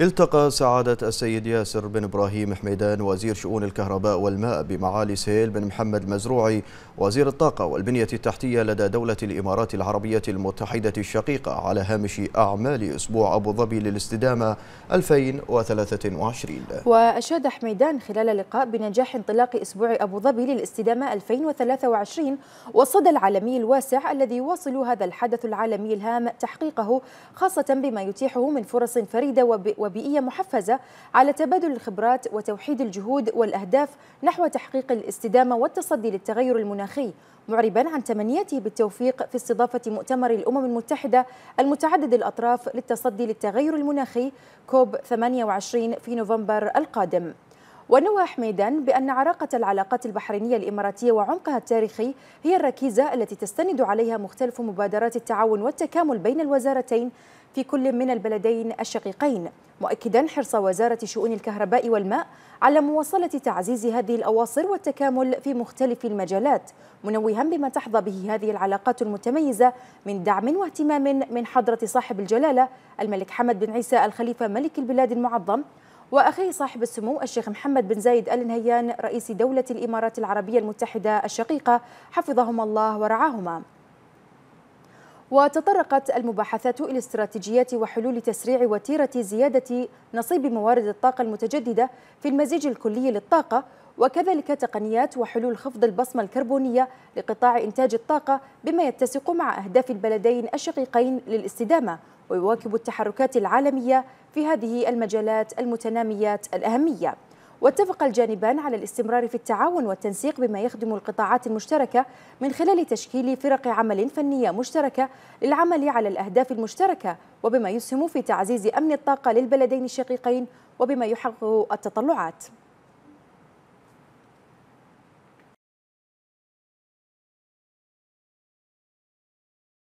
التقى سعادة السيد ياسر بن إبراهيم حميدان وزير شؤون الكهرباء والماء بمعالي سهيل بن محمد المزروعي وزير الطاقة والبنية التحتية لدى دولة الإمارات العربية المتحدة الشقيقة على هامش أعمال أسبوع أبو ظبي للاستدامة 2023 وأشاد حميدان خلال اللقاء بنجاح انطلاق أسبوع أبو ظبي للاستدامة 2023 والصدى العالمي الواسع الذي يواصل هذا الحدث العالمي الهام تحقيقه خاصة بما يتيحه من فرص فريدة وب وبيئية محفزة على تبادل الخبرات وتوحيد الجهود والأهداف نحو تحقيق الاستدامة والتصدي للتغير المناخي معربا عن تمنيته بالتوفيق في استضافة مؤتمر الأمم المتحدة المتعدد الأطراف للتصدي للتغير المناخي كوب 28 في نوفمبر القادم ونوى حميدان بأن عراقة العلاقات البحرينية الإماراتية وعمقها التاريخي هي الركيزة التي تستند عليها مختلف مبادرات التعاون والتكامل بين الوزارتين في كل من البلدين الشقيقين مؤكدا حرص وزارة شؤون الكهرباء والماء على مواصلة تعزيز هذه الأواصر والتكامل في مختلف المجالات منوها بما تحظى به هذه العلاقات المتميزة من دعم واهتمام من حضرة صاحب الجلالة الملك حمد بن عيسى الخليفة ملك البلاد المعظم وأخيه صاحب السمو الشيخ محمد بن زايد آل نهيان رئيس دولة الإمارات العربية المتحدة الشقيقة حفظهما الله ورعاهما وتطرقت المباحثات إلى استراتيجيات وحلول تسريع وتيرة زيادة نصيب موارد الطاقة المتجددة في المزيج الكلي للطاقة وكذلك تقنيات وحلول خفض البصمة الكربونية لقطاع إنتاج الطاقة بما يتسق مع أهداف البلدين الشقيقين للاستدامة ويواكب التحركات العالمية في هذه المجالات المتناميات الأهمية واتفق الجانبان على الاستمرار في التعاون والتنسيق بما يخدم القطاعات المشتركة من خلال تشكيل فرق عمل فنية مشتركة للعمل على الأهداف المشتركة وبما يسهم في تعزيز أمن الطاقة للبلدين الشقيقين وبما يحقق التطلعات